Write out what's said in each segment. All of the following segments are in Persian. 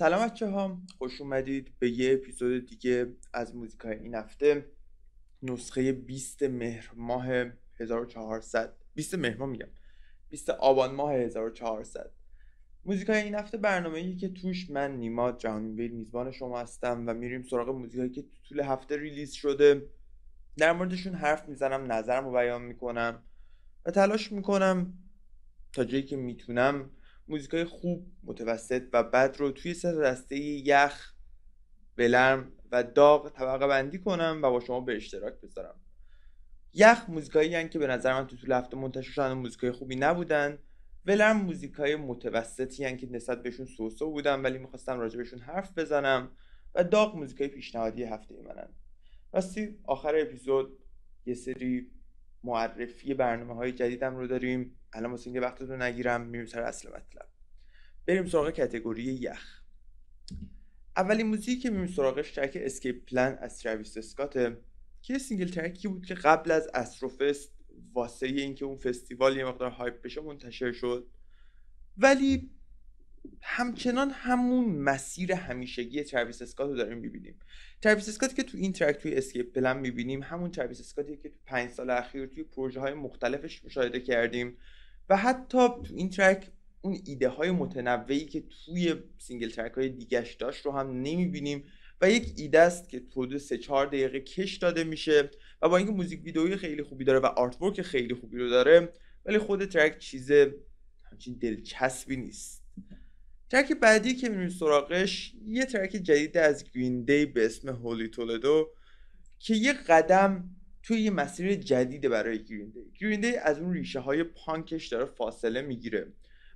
سلام بچه ها خوش اومدید به یه اپیزود دیگه از موزیکای این هفته نسخه 20 مهر ماه 1400 20 مهر ماه میگم 20 آبان ماه 1400 موزیکای این هفته برنامه ای که توش من نیما جهانویر میزبان شما هستم و میریم سراغ موزیکایی که طول هفته ریلیز شده در موردشون حرف میزنم نظرم رو بیان میکنم و تلاش میکنم تا جایی که میتونم موزیکای خوب متوسط و بد رو توی سه دسته یخ بلرم و داغ طبقه بندی کنم و با شما به اشتراک بذارم یخ موزیکایی که به نظر من تو طول هفته منتشر شدن موزیکای خوبی نبودن ولرم موزیکای متوسطی هن که نسبت بهشون سوسو بودن ولی میخواستم راجع بهشون حرف بزنم و داغ موزیکای پیشنهادی هفته منن راستی آخر اپیزود یه سری معرفی برنامه های جدیدم رو داریم الان واسه اینکه وقت نگیرم میریم سر اصل مطلب بریم سراغ کتگوری یخ اولین موزیکی که میریم سراغش ترک اسکیپ پلن از ترویس اسکات که سینگل ترکی بود که قبل از استروفست واسه اینکه اون فستیوال یه مقدار هایپ بشه منتشر شد ولی همچنان همون مسیر همیشگی ترویس اسکات رو داریم میبینیم ترویس اسکاتی که تو این ترک توی اسکیپ پلن میبینیم همون ترویس اسکاتی که تو پنج سال اخیر توی پروژه های مختلفش مشاهده کردیم و حتی تو این ترک اون ایده های متنوعی که توی سینگل ترک های دیگش داشت رو هم نمیبینیم و یک ایده است که حدود 3 4 دقیقه کش داده میشه و با اینکه موزیک ویدئویی خیلی خوبی داره و آرت خیلی خوبی رو داره ولی خود ترک چیز همچین دلچسبی نیست ترک بعدی که میریم سراغش یه ترک جدید از گرین دی به اسم هولی تولدو که یه قدم توی یه مسیر جدیده برای گرین دی گرین دی از اون ریشه های پانکش داره فاصله میگیره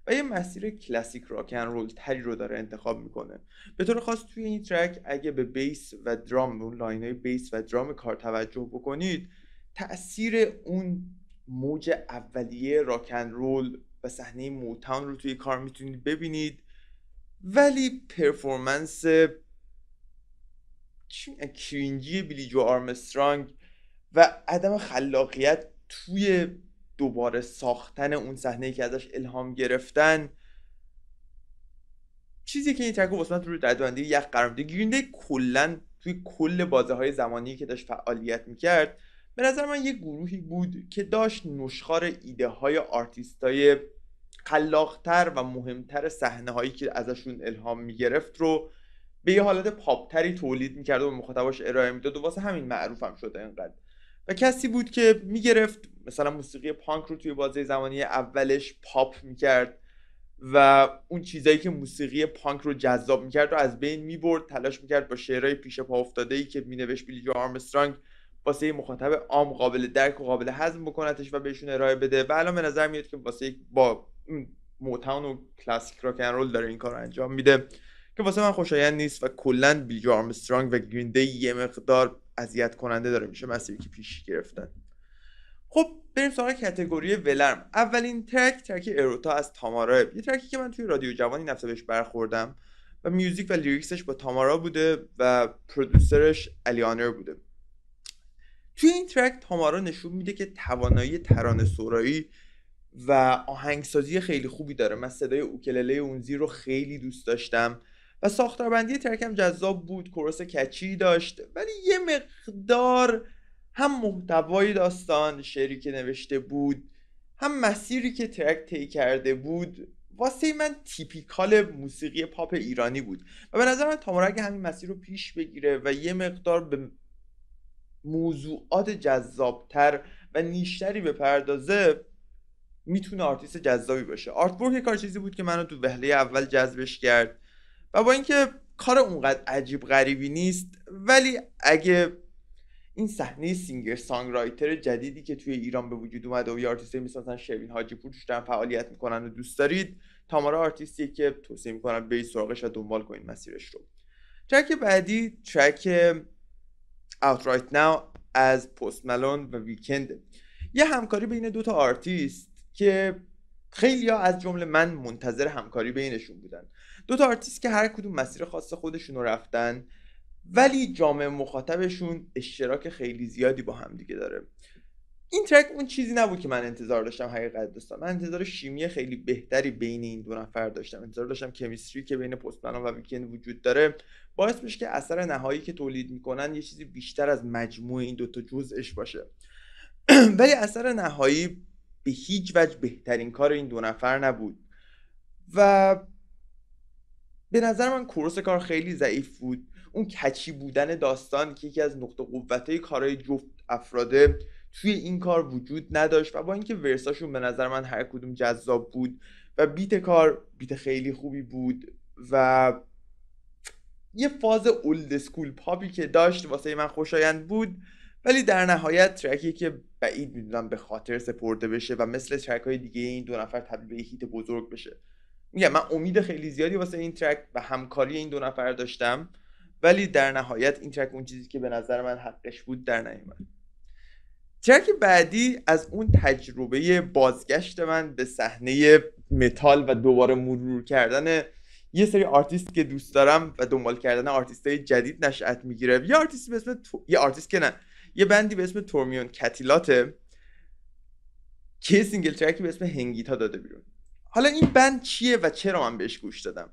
و یه مسیر کلاسیک راکن رول تری رو داره انتخاب میکنه به طور خاص توی این ترک اگه به بیس و درام اون لاین های بیس و درام کار توجه بکنید تاثیر اون موج اولیه راکن رول و صحنه موتان رو توی کار میتونید ببینید ولی پرفورمنس کرینجی بیلی جو آرمسترانگ و عدم خلاقیت توی دوباره ساختن اون صحنه که ازش الهام گرفتن چیزی که این تکو واسمت رو دردوندی یخ قرار میده گرینده کلا توی کل بازه های زمانی که داشت فعالیت میکرد به نظر من یه گروهی بود که داشت نشخار ایده های آرتیست های خلاقتر و مهمتر صحنه هایی که ازشون الهام میگرفت رو به یه حالت پاپتری تولید میکرد و به مخاطباش ارائه میداد و واسه همین معروفم هم شده اینقدر و کسی بود که میگرفت مثلا موسیقی پانک رو توی بازه زمانی اولش پاپ میکرد و اون چیزایی که موسیقی پانک رو جذاب میکرد رو از بین میبرد تلاش میکرد با شعرهای پیش پا افتاده ای که مینوشت بیلی جو آرمسترانگ واسه مخاطب عام قابل درک و قابل هضم بکنتش و بهشون ارائه بده و الان به نظر میاد که واسه با موتاون و کلاسیک راک رول داره این کار انجام میده که واسه من خوشایند نیست و کلا بی جارمسترانگ و گریندی یه مقدار اذیت کننده داره میشه مسیری که پیش گرفتن خب بریم سراغ کتگوری ولرم اولین ترک ترک اروتا از تامارا یه ترکی که من توی رادیو جوانی نفسه بهش برخوردم و میوزیک و لیریکسش با تامارا بوده و پرودوسرش الیانر بوده توی این ترک تامارا نشون میده که توانایی ترانه سورایی و آهنگسازی خیلی خوبی داره من صدای اوکلله اونزی رو خیلی دوست داشتم و ساختاربندی ترکم جذاب بود کورس کچی داشت ولی یه مقدار هم محتوای داستان شعری که نوشته بود هم مسیری که ترک تی کرده بود واسه من تیپیکال موسیقی پاپ ایرانی بود و به نظر من تامارا اگه همین مسیر رو پیش بگیره و یه مقدار به موضوعات جذابتر و نیشتری بپردازه میتونه آرتیست جذابی باشه آرت ورک کار چیزی بود که منو تو وهله اول جذبش کرد و با اینکه کار اونقدر عجیب غریبی نیست ولی اگه این صحنه سینگر سانگ رایتر جدیدی که توی ایران به وجود اومده و یه آرتیستی مثل مثلا شوین حاجی پور فعالیت میکنن و دوست دارید تامارا آرتیستیه که توصیه میکنم به سراغش و دنبال کنید مسیرش رو ترک بعدی ترک Out رایت Now از پست ملون و ویکند یه همکاری بین دوتا آرتیست که خیلی ها از جمله من منتظر همکاری بینشون بودن دو تا آرتیست که هر کدوم مسیر خاص خودشون رو رفتن ولی جامعه مخاطبشون اشتراک خیلی زیادی با هم دیگه داره این ترک اون چیزی نبود که من انتظار داشتم حقیقت داشتم من انتظار شیمی خیلی بهتری بین این دو نفر داشتم انتظار داشتم کمیستری که بین پستمنان و ویکند وجود داره باعث میشه که اثر نهایی که تولید میکنن یه چیزی بیشتر از مجموع این دوتا جزءش باشه ولی اثر نهایی به هیچ وجه بهترین کار این دو نفر نبود و به نظر من کورس کار خیلی ضعیف بود اون کچی بودن داستان که یکی از نقطه قوته کارهای جفت افراده توی این کار وجود نداشت و با اینکه ورساشون به نظر من هر کدوم جذاب بود و بیت کار بیت خیلی خوبی بود و یه فاز اولد سکول پاپی که داشت واسه من خوشایند بود ولی در نهایت ترکی که بعید میدونم به خاطر سپرده بشه و مثل ترک های دیگه این دو نفر تبدیل به هیت بزرگ بشه میگم من امید خیلی زیادی واسه این ترک و همکاری این دو نفر داشتم ولی در نهایت این ترک اون چیزی که به نظر من حقش بود در نیومد ترک بعدی از اون تجربه بازگشت من به صحنه متال و دوباره مرور کردن یه سری آرتیست که دوست دارم و دنبال کردن آرتیست های جدید نشأت میگیره یه آرتیست به اسم تو... یه آرتیست که نه یه بندی به اسم تورمیون کتیلاته که سینگل ترکی به اسم هنگیتا داده بیرون حالا این بند چیه و چرا من بهش گوش دادم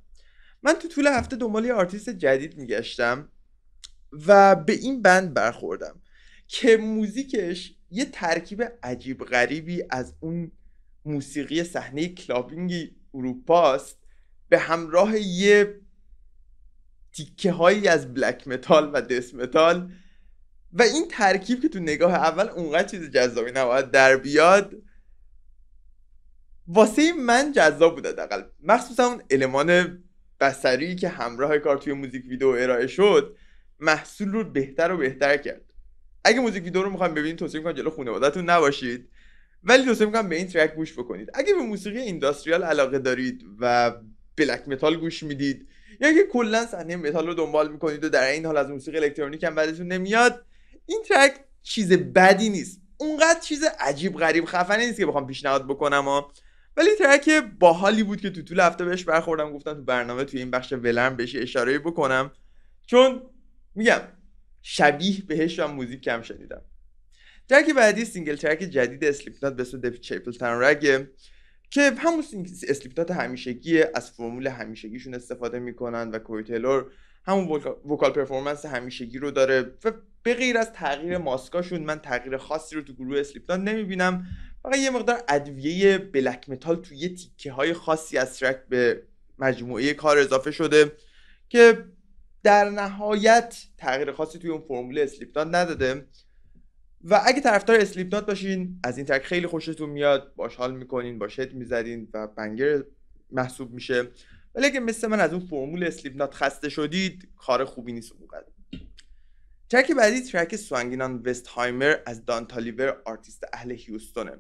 من تو طول هفته دنبال یه آرتیست جدید میگشتم و به این بند برخوردم که موزیکش یه ترکیب عجیب غریبی از اون موسیقی صحنه کلابینگی اروپاست به همراه یه تیکه هایی از بلک متال و دس متال و این ترکیب که تو نگاه اول اونقدر چیز جذابی نباید در بیاد واسه من جذاب بود حداقل مخصوصا اون المان بسری که همراه کار توی موزیک ویدیو ارائه شد محصول رو بهتر و بهتر کرد اگه موزیک ویدیو رو میخوایم ببینید توصیه میکنم جلو خانوادهتون نباشید ولی توصیه میکنم به این ترک گوش بکنید اگه به موسیقی اینداستریال علاقه دارید و بلک متال گوش میدید یا اینکه کلا صحنه متال رو دنبال میکنید و در این حال از موسیقی الکترونیک هم نمیاد این ترک چیز بدی نیست اونقدر چیز عجیب غریب خفنی نیست که بخوام پیشنهاد بکنم ها ولی ترک باحالی بود که تو طول هفته بهش برخوردم گفتم تو برنامه توی این بخش ولرم بشی اشاره بکنم چون میگم شبیه بهش و موزیک کم شنیدم ترک بعدی سینگل ترک جدید اسلیپنات به اسم چیپل رگه که همون اسلیپنات همیشگی از فرمول همیشگیشون استفاده میکنن و کوری تیلور همون وکال پرفورمنس همیشگی رو داره و به غیر از تغییر ماسکاشون من تغییر خاصی رو تو گروه اسلیپنات نمیبینم فقط یه مقدار ادویه بلک متال تو یه تیکه های خاصی از ترک به مجموعه کار اضافه شده که در نهایت تغییر خاصی توی اون فرمول اسلیپنات نداده و اگه طرفدار اسلیپنات باشین از این ترک خیلی خوشتون میاد باش حال میکنین با شت میزدین و بنگر محسوب میشه ولی اگه مثل من از اون فرمول اسلیپنات خسته شدید کار خوبی نیست اونقدر ترک بعدی ترک سوانگینان هایمر از دان تالیور آرتیست اهل هیوستونه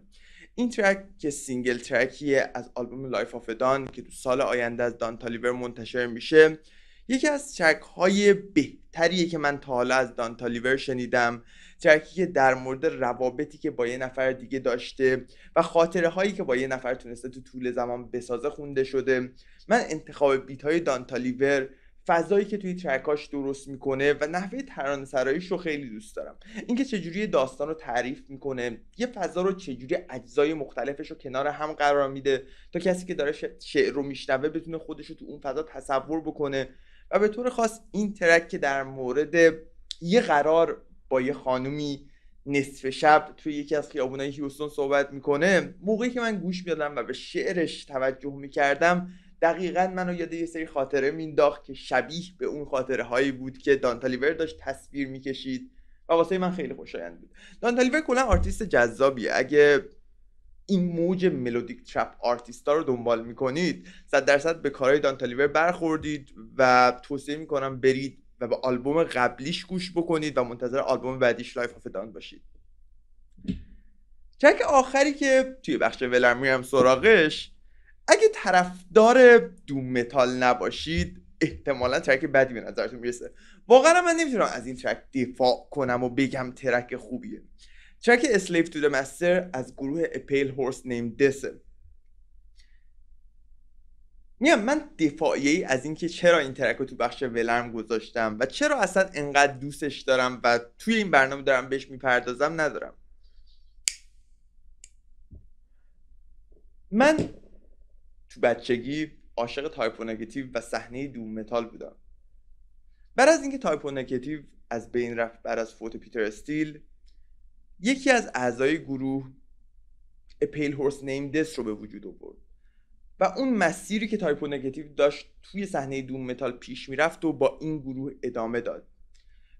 این ترک که سینگل ترکیه از آلبوم لایف آف دان که دو سال آینده از دان تالیور منتشر میشه یکی از ترک های بهتریه که من تا حالا از دان تالیور شنیدم ترکی که در مورد روابطی که با یه نفر دیگه داشته و خاطره هایی که با یه نفر تونسته تو طول زمان بسازه خونده شده من انتخاب بیت های دان تالیور فضایی که توی ترکاش درست میکنه و نحوه ترانه سرایش رو خیلی دوست دارم اینکه چجوری داستان رو تعریف میکنه یه فضا رو چجوری اجزای مختلفش رو کنار هم قرار میده تا کسی که داره شعر رو میشنوه بتونه خودش رو تو اون فضا تصور بکنه و به طور خاص این ترک که در مورد یه قرار با یه خانومی نصف شب توی یکی از خیابونای هیوستون صحبت میکنه موقعی که من گوش میدادم و به شعرش توجه میکردم دقیقا منو یاد یه سری خاطره مینداخت که شبیه به اون خاطره هایی بود که دانتالیور داشت تصویر میکشید و واسه من خیلی خوشایند بود دانتالیور کلا آرتیست جذابیه اگه این موج ملودیک ترپ آرتیستا رو دنبال میکنید صد درصد به کارهای دانتالیور برخوردید و توصیه میکنم برید و به آلبوم قبلیش گوش بکنید و منتظر آلبوم بعدیش لایف آف دان باشید چک آخری که توی بخش ولر هم سراغش اگه طرفدار دو متال نباشید احتمالا ترک بدی به نظرتون میرسه واقعا من نمیتونم از این ترک دفاع کنم و بگم ترک خوبیه ترک اسلیف تو مستر از گروه اپیل هورس نیم دسه میام من دفاعی از اینکه چرا این ترک رو تو بخش ولرم گذاشتم و چرا اصلا انقدر دوستش دارم و توی این برنامه دارم بهش میپردازم ندارم من تو بچگی عاشق تایپو نگتیو و صحنه دوم متال بودم بعد از اینکه تایپو نگتیو از بین رفت بعد از فوت پیتر استیل یکی از اعضای گروه اپیل هورس نیم دست رو به وجود آورد و اون مسیری که تایپو نگتیو داشت توی صحنه دوم متال پیش میرفت و با این گروه ادامه داد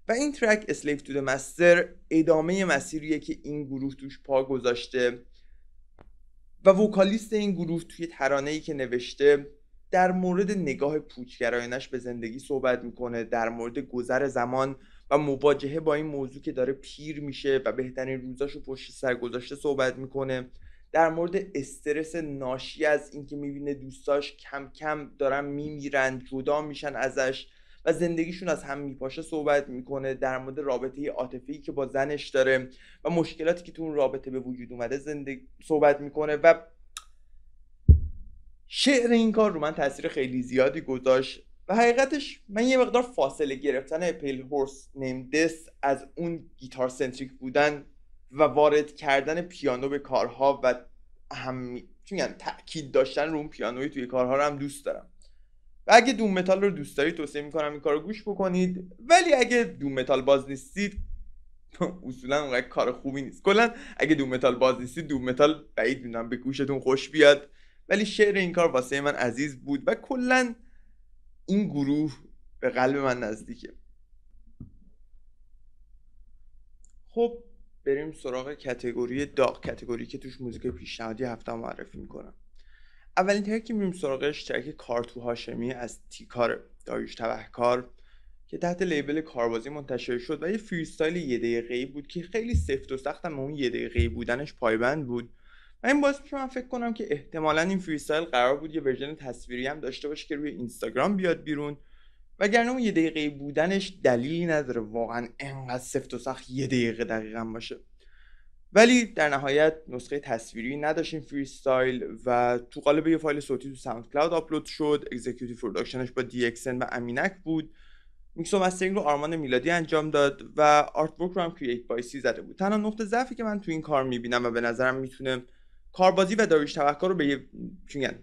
و این ترک اسلیف تو مستر ادامه مسیریه که این گروه توش پا گذاشته و وکالیست این گروه توی ترانه‌ای که نوشته در مورد نگاه پوچگرایانش به زندگی صحبت میکنه در مورد گذر زمان و مواجهه با این موضوع که داره پیر میشه و بهترین روزاشو پشت سر گذاشته صحبت میکنه در مورد استرس ناشی از اینکه میبینه دوستاش کم کم دارن میمیرن جدا میشن ازش و زندگیشون از هم میپاشه صحبت میکنه در مورد رابطه عاطفی که با زنش داره و مشکلاتی که تو اون رابطه به وجود اومده زندگی صحبت میکنه و شعر این کار رو من تاثیر خیلی زیادی گذاشت و حقیقتش من یه مقدار فاصله گرفتن پیل هورس نیم دس از اون گیتار سنتریک بودن و وارد کردن پیانو به کارها و هم تاکید داشتن رو اون پیانوی توی کارها رو هم دوست دارم و اگه دوم متال رو دوست دارید توصیه میکنم این رو گوش بکنید ولی اگه دوم متال باز نیستید اصولا اونقدر کار خوبی نیست کلا اگه دوم متال باز نیستید دوم متال بعید میدونم به گوشتون خوش بیاد ولی شعر این کار واسه من عزیز بود و کلا این گروه به قلب من نزدیکه خب بریم سراغ کتگوری داغ کتگوری که توش موزیک پیشنهادی هفته معرفی میکنم اولین تیکه که میریم سراغش ترک کارتو هاشمی از تیکار داریش تبهکار که تحت لیبل کاربازی منتشر شد و یه فریستایل یه دقیقه‌ای بود که خیلی سفت و سخت هم اون یه دقیقه بودنش پایبند بود و این باعث من فکر کنم که احتمالا این فریستایل قرار بود یه ورژن تصویری هم داشته باشه که روی اینستاگرام بیاد بیرون وگرنه اون یه دقیقه بودنش دلیلی نداره واقعا انقدر سفت و سخت یه دقیقه دقیقا باشه ولی در نهایت نسخه تصویری نداشتیم فریستایل و تو قالب یه فایل صوتی تو ساوند کلاود آپلود شد اکزیکیوتیو پروداکشنش با دی اکسن و امینک بود میکس و مسترینگ رو آرمان میلادی انجام داد و آرت رو هم کرییت بای سی زده بود تنها نقطه ضعفی که من تو این کار میبینم و به نظرم میتونه کاربازی و داریش توکر رو به یه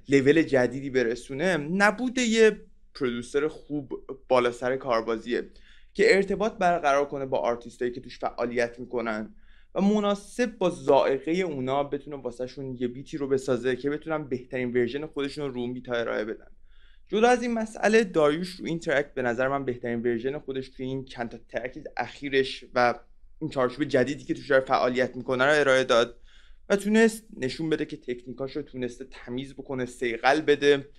لول جدیدی برسونه نبود یه پرودوسر خوب بالا کاربازیه که ارتباط برقرار کنه با آرتیستایی که توش فعالیت میکنن و مناسب با ذائقه اونا بتونه واسهشون یه بیتی رو بسازه که بتونن بهترین ورژن خودشون رو اون بیت ارائه بدن جدا از این مسئله دایوش رو این ترک به نظر من بهترین ورژن خودش توی این چند تا ترک اخیرش و این چارچوب جدیدی که توش داره فعالیت میکنه رو ارائه داد و تونست نشون بده که تکنیکاش رو تونسته تمیز بکنه سیقل بده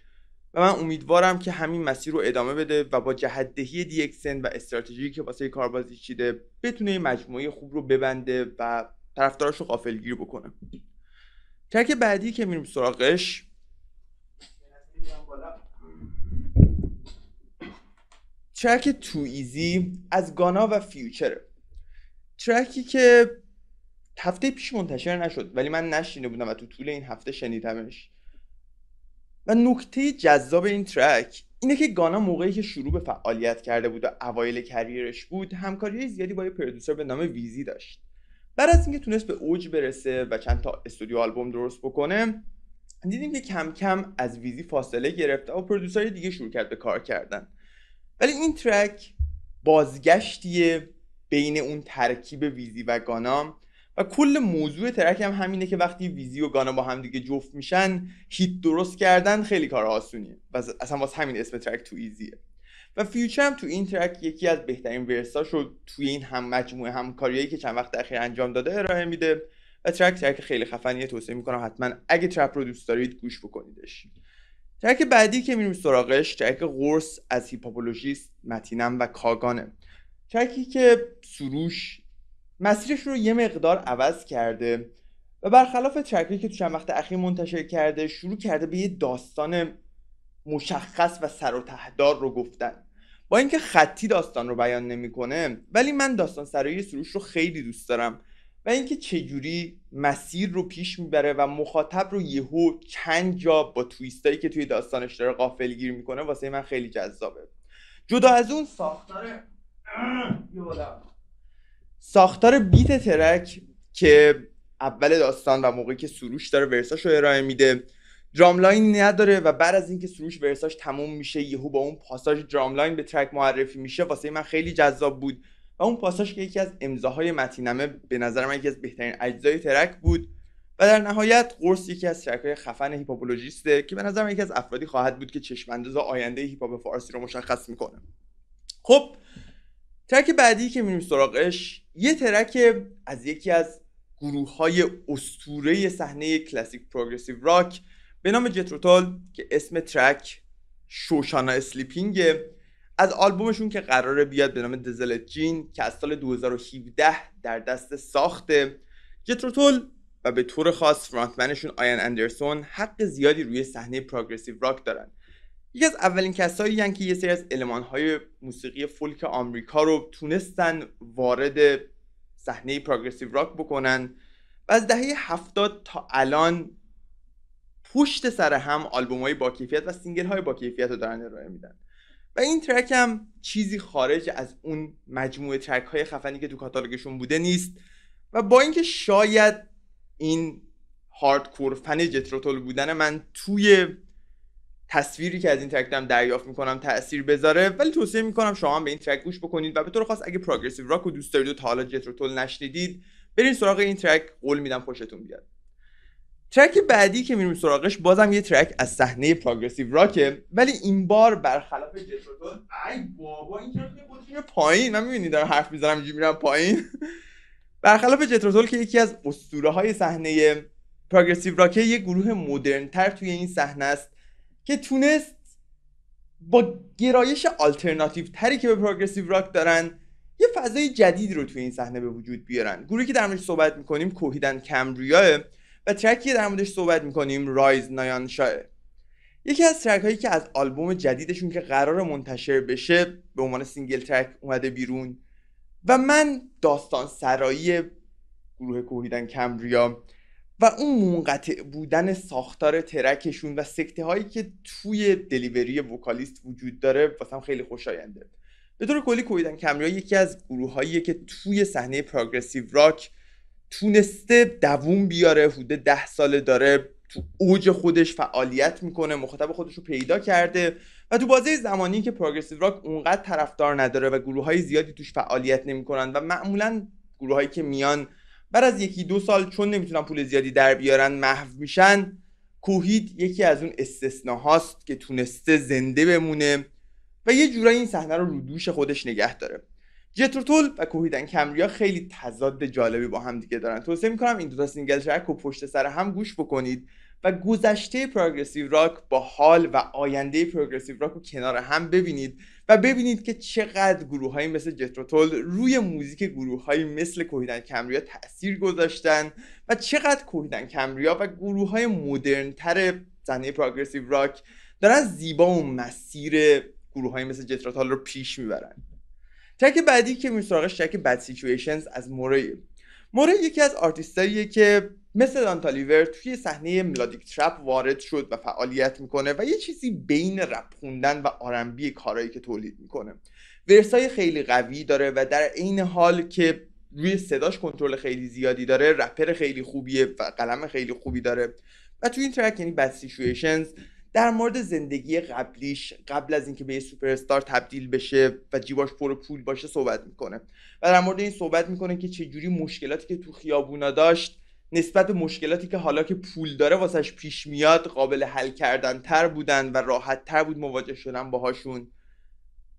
و من امیدوارم که همین مسیر رو ادامه بده و با دی اکسن و استراتژی که واسه کاربازی چیده بتونه مجموعه خوب رو ببنده و طرفداراش رو غافلگیر بکنه ترک بعدی که میریم سراغش ترک تو ایزی از گانا و فیوچره ترکی که هفته پیش منتشر نشد ولی من نشینه بودم و تو طول این هفته شنیدمش و نکته جذاب این ترک اینه که گانا موقعی که شروع به فعالیت کرده بود و اوایل کریرش بود همکاری زیادی با یه پرودوسر به نام ویزی داشت بعد از اینکه تونست به اوج برسه و چند تا استودیو آلبوم درست بکنه دیدیم که کم کم از ویزی فاصله گرفت و پرودوسر دیگه شروع کرد به کار کردن ولی این ترک بازگشتیه بین اون ترکیب ویزی و گانام و کل موضوع ترک هم همینه که وقتی ویزی و گانا با هم دیگه جفت میشن هیت درست کردن خیلی کار آسونیه و اصلا واسه همین اسم ترک تو ایزیه و فیوچر هم تو این ترک یکی از بهترین ورساش رو توی این هم مجموعه همکاریایی که چند وقت اخیر انجام داده ارائه میده و ترک ترک خیلی خفنیه توصیه میکنم حتما اگه ترپ رو دوست دارید گوش بکنیدش ترک بعدی که میریم سراغش ترک قرص از هیپاپولوژیست متینم و کاگانه ترکی که سروش مسیرش رو یه مقدار عوض کرده و برخلاف ترکیه که تو چند وقت اخیر منتشر کرده شروع کرده به یه داستان مشخص و سر و رو گفتن با اینکه خطی داستان رو بیان نمیکنه ولی من داستان سرایی سروش رو خیلی دوست دارم و اینکه چجوری مسیر رو پیش میبره و مخاطب رو یهو چند جا با تویستایی که توی داستانش داره قافل گیر میکنه واسه من خیلی جذابه جدا از اون ساختار ساختار بیت ترک که اول داستان و موقعی که سروش داره ورساش رو ارائه میده دراملاین نداره و بعد از اینکه سروش ورساش تموم میشه یهو با اون پاساژ دراملاین به ترک معرفی میشه واسه من خیلی جذاب بود و اون پاساژ که یکی از امضاهای متینمه به نظر من یکی از بهترین اجزای ترک بود و در نهایت قرص یکی از شرکای خفن هیپاپولوژیسته که به نظر من یکی از افرادی خواهد بود که چشمانداز آینده هیپاپ فارسی رو مشخص میکنه خب ترک بعدی که میریم سراغش یه ترک از یکی از گروه های استوره صحنه کلاسیک پروگرسیو راک به نام جتروتال که اسم ترک شوشانا اسلیپینگ از آلبومشون که قراره بیاد به نام دزلت جین که از سال 2017 در دست ساخته جتروتول و به طور خاص فرانتمنشون آیان اندرسون حق زیادی روی صحنه پروگرسیو راک دارن یکی از اولین کسایی که یه سری از های موسیقی فولک آمریکا رو تونستن وارد صحنه پروگرسیو راک بکنن و از دهه هفتاد تا الان پشت سر هم آلبوم های با کیفیت و سینگل های با کیفیت رو دارن ارائه میدن و این ترک هم چیزی خارج از اون مجموعه ترک های خفنی که تو کاتالوگشون بوده نیست و با اینکه شاید این هاردکور فن جتروتول بودن من توی تصویری که از این ترک دارم دریافت میکنم تاثیر بذاره ولی توصیه میکنم شما هم به این ترک گوش بکنید و به طور خاص اگه پروگرسیو راک رو دوست دارید و تا حالا جتروتول نشنیدید برین سراغ این ترک قول میدم خوشتون بیاد ترک بعدی که میریم سراغش بازم یه ترک از صحنه پروگرسیو راکه ولی این بار برخلاف جتروتول ای بابا این میره پایین من میبینید دارم حرف میزنم اینجوری میرم پایین برخلاف جتروتول که یکی از اسطوره های صحنه پروگرسیو راکه یه گروه مدرن تر توی این صحنه است که تونست با گرایش آلترناتیو تری که به پروگرسیو راک دارن یه فضای جدید رو توی این صحنه به وجود بیارن گروهی که در موردش صحبت میکنیم کوهیدن کمبریاه و ترکی که در موردش صحبت میکنیم رایز نایانشا. یکی از ترک هایی که از آلبوم جدیدشون که قرار منتشر بشه به عنوان سینگل ترک اومده بیرون و من داستان سرایی گروه کوهیدن کمبریا و اون منقطع بودن ساختار ترکشون و سکته هایی که توی دلیوری وکالیست وجود داره واسم خیلی خوشاینده به طور کلی کویدن کمریا یکی از گروه که توی صحنه پروگرسیو راک تونسته دووم بیاره حدود ده ساله داره تو اوج خودش فعالیت میکنه مخاطب خودش رو پیدا کرده و تو بازه زمانی که پروگرسیو راک اونقدر طرفدار نداره و گروه های زیادی توش فعالیت نمیکنن و معمولا گروه که میان بعد از یکی دو سال چون نمیتونن پول زیادی در بیارن محو میشن کوهید یکی از اون استثناهاست که تونسته زنده بمونه و یه جورایی این صحنه رو رو دوش خودش نگه داره جتروتول و کوهیدن کمریا خیلی تضاد جالبی با هم دیگه دارن توصیه میکنم این دو تا سینگل ترک رو پشت سر هم گوش بکنید و گذشته پروگرسیو راک با حال و آینده پروگرسیو راک رو کنار هم ببینید و ببینید که چقدر گروه های مثل جتروتول روی موزیک گروه های مثل کوهیدن کمریا تاثیر گذاشتن و چقدر کوهیدن کمریا و گروه های مدرنتر زنه پروگرسیو راک دارن زیبا و مسیر گروه های مثل جتروتول رو پیش میبرن ترک بعدی که میسراغش بد سیچویشنز از موری موره یکی از آرتیستاییه که مثل دانتالیور توی صحنه ملادیک ترپ وارد شد و فعالیت میکنه و یه چیزی بین رپ خوندن و آرنبی کارایی که تولید میکنه ورسای خیلی قوی داره و در عین حال که روی صداش کنترل خیلی زیادی داره رپر خیلی خوبیه و قلم خیلی خوبی داره و توی این ترک یعنی بد سیچویشنز در مورد زندگی قبلیش قبل از اینکه به یه سوپر استار تبدیل بشه و جیباش پر پول باشه صحبت میکنه و در مورد این صحبت میکنه که چجوری مشکلاتی که تو خیابونا داشت نسبت به مشکلاتی که حالا که پول داره واسش پیش میاد قابل حل کردن تر بودن و راحت تر بود مواجه شدن باهاشون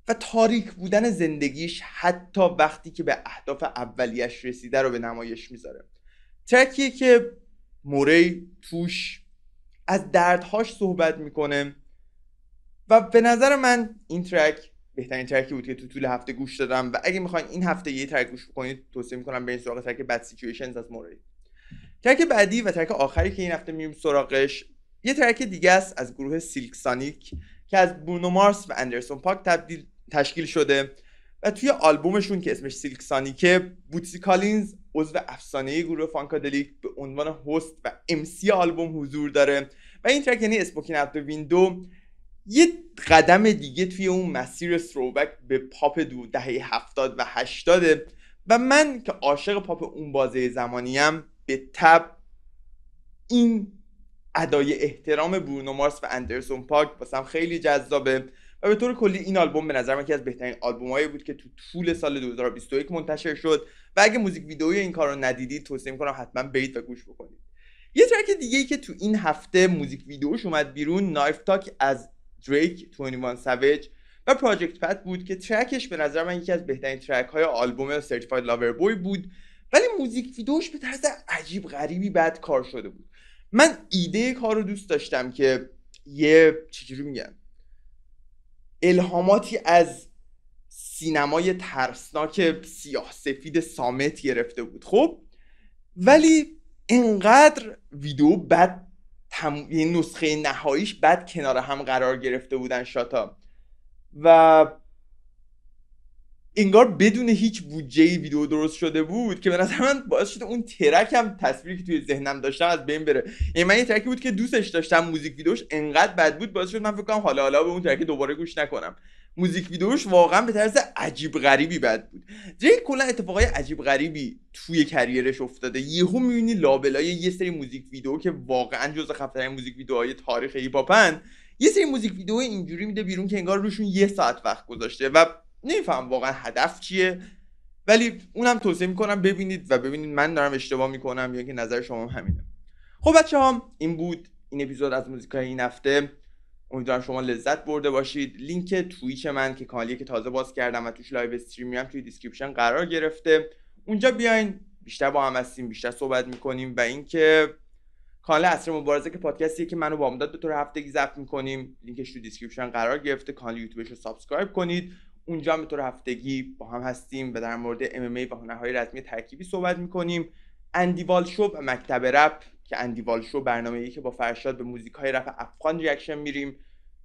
و تاریک بودن زندگیش حتی وقتی که به اهداف اولیش رسیده رو به نمایش میذاره ترکیه که موری توش از دردهاش صحبت میکنه و به نظر من این ترک بهترین ترکی بود که تو طول هفته گوش دادم و اگه میخواین این هفته یه ترک گوش بکنید توصیه میکنم این سراغ ترک بد سیچویشنز از موری ترک بعدی و ترک آخری که این هفته میریم سراغش یه ترک دیگه است از گروه سیلک سانیک که از برونو مارس و اندرسون پاک تبدیل تشکیل شده و توی آلبومشون که اسمش سیلک سانیکه بوتسی کالینز عضو افسانه گروه فانکادلیک به عنوان هست و امسی آلبوم حضور داره و این ترک یعنی اسپوکین اپ ویندو یه قدم دیگه توی اون مسیر سروبک به پاپ دو دهه هفتاد و هشتاده و من که عاشق پاپ اون بازه زمانیم به تب این ادای احترام برونو مارس و اندرسون پاک باسم خیلی جذابه و به طور کلی این آلبوم به نظر من یکی از بهترین آلبوم هایی بود که تو طول سال 2021 منتشر شد و اگه موزیک ویدئوی این کار رو ندیدید توصیه میکنم حتما برید و گوش بکنید یه ترک دیگه ای که تو این هفته موزیک ویدئوش اومد بیرون نایف تاک از دریک 21 سویج و پراجکت پت بود که ترکش به نظر من یکی از بهترین ترک های آلبوم سرتیفاید لاور بوی بود ولی موزیک ویدئوش به طرز عجیب غریبی بد کار شده بود من ایده کار رو دوست داشتم که یه چجوری میگم الهاماتی از سینمای ترسناک سیاه سفید سامت گرفته بود خب ولی انقدر ویدیو بعد تم... یعنی نسخه نهاییش بعد کنار هم قرار گرفته بودن شاتا و انگار بدون هیچ بودجه ویدیو درست شده بود که به نظر من باعث شده اون ترک هم تصویری که توی ذهنم داشتم از بین بره یعنی من یه ترکی بود که دوستش داشتم موزیک ویدیوش انقدر بد بود باعث شد من فکر کنم حالا حالا به اون ترک دوباره گوش نکنم موزیک ویدیوش واقعا به طرز عجیب غریبی بد بود دریک کلا اتفاقای عجیب غریبی توی کریرش افتاده یهو میبینی لابلای یه سری موزیک ویدیو که واقعا جز خفترین موزیک ویدیوهای تاریخ هیپاپن یه سری موزیک ویدیو اینجوری میده بیرون که انگار روشون یه ساعت وقت گذاشته و نمیفهم واقعا هدف چیه ولی اونم توصیه میکنم ببینید و ببینید من دارم اشتباه میکنم یا که نظر شما همینه خب بچه هم این بود این اپیزود از موزیکای این هفته امیدوارم شما لذت برده باشید لینک توییچ من که کانالیه که تازه باز کردم و توش لایو استریم میام توی دیسکریپشن قرار گرفته اونجا بیاین بیشتر با هم هستیم بیشتر صحبت میکنیم و اینکه کانال اصر مبارزه که پادکستیه که منو با امداد به طور هفتگی ضبط میکنیم لینکش تو دیسکریپشن قرار گرفته کانال یوتیوبش رو سابسکرایب کنید اونجا هم به طور هفتگی با هم هستیم و در مورد MMA و هنرهای رسمی ترکیبی صحبت میکنیم اندیوال و مکتب رپ که اندی شو برنامه که با فرشاد به موزیک های رپ افغان ریاکشن میریم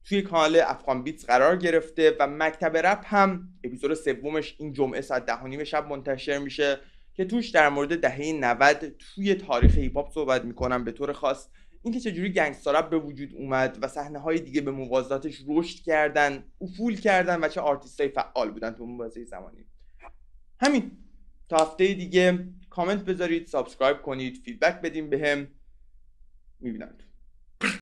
توی کانال افغان بیتس قرار گرفته و مکتب رپ هم اپیزود سومش این جمعه ساعت ده شب منتشر میشه که توش در مورد دهه 90 توی تاریخ هیپ هاپ صحبت میکنم به طور خاص اینکه چجوری گنگستر به وجود اومد و صحنه های دیگه به موازاتش رشد کردن افول کردن و چه آرتیست های فعال بودن تو اون زمانی همین تا هفته دیگه کامنت بذارید سابسکرایب کنید فیدبک بدیم بهم Mignard.